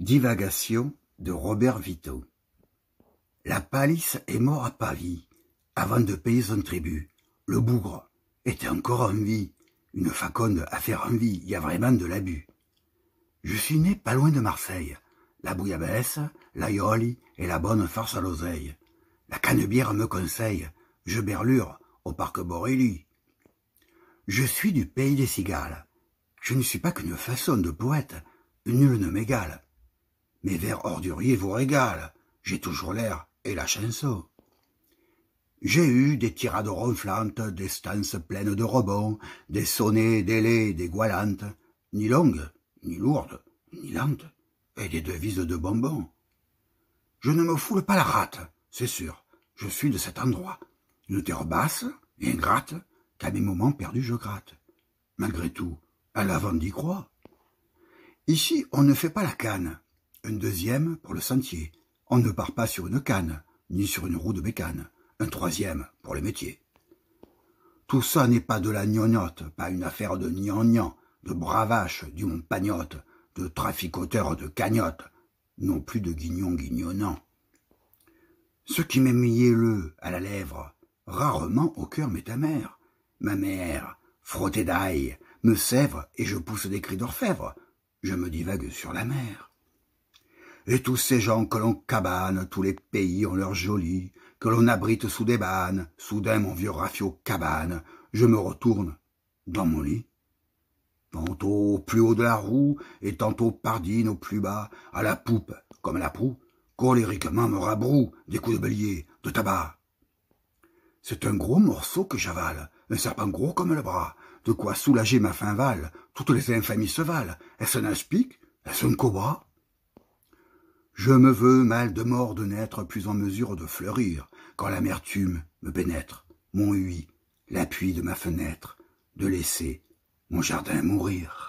Divagation de Robert Vito. La palisse est mort à Paris avant de payer son tribut. Le bougre était encore en vie, une faconde à faire en vie, y a vraiment de l'abus. Je suis né pas loin de Marseille, la bouillabaisse, l'aïoli et la bonne farce à l'oseille. La cannebière me conseille, je berlure au parc Borély. Je suis du pays des cigales. Je ne suis pas qu'une façon de poète, nul ne m'égale. Mes vers orduriers vous régalent. J'ai toujours l'air et la chanson. J'ai eu des tirades ronflantes, des stances pleines de rebonds, des sonnets, des laits, des goualantes, ni longues, ni lourdes, ni lentes, et des devises de bonbons. Je ne me foule pas la rate, c'est sûr, je suis de cet endroit. Une terre basse, ingrate, qu'à mes moments perdus je gratte. Malgré tout, à l'avant d'y croire. Ici, on ne fait pas la canne, une deuxième pour le sentier. On ne part pas sur une canne, ni sur une roue de bécane. Un troisième pour les métiers. Tout ça n'est pas de la gnognotte, pas une affaire de gnangnan, de bravache, du pagnotte, de traficoteur de cagnotte, non plus de guignon guignonnant. Ce qui m'est mielleux à la lèvre, rarement au cœur m'est amer. Ma mère, frottée d'ail, me sèvre et je pousse des cris d'orfèvre. Je me divague sur la mer et tous ces gens que l'on cabane, tous les pays ont leur jolis, que l'on abrite sous des bannes, soudain mon vieux rafio cabane, je me retourne dans mon lit. Tantôt au plus haut de la roue, et tantôt pardine au plus bas, à la poupe comme à la proue, colériquement me rabroue des coups de bélier, de tabac. C'est un gros morceau que j'avale, un serpent gros comme le bras, de quoi soulager ma fin vale, toutes les infamies se valent, est-ce un aspic, est-ce un cobra je me veux mal de mort de n'être plus en mesure de fleurir, quand l'amertume me pénètre, mon huit, l'appui de ma fenêtre, de laisser mon jardin mourir.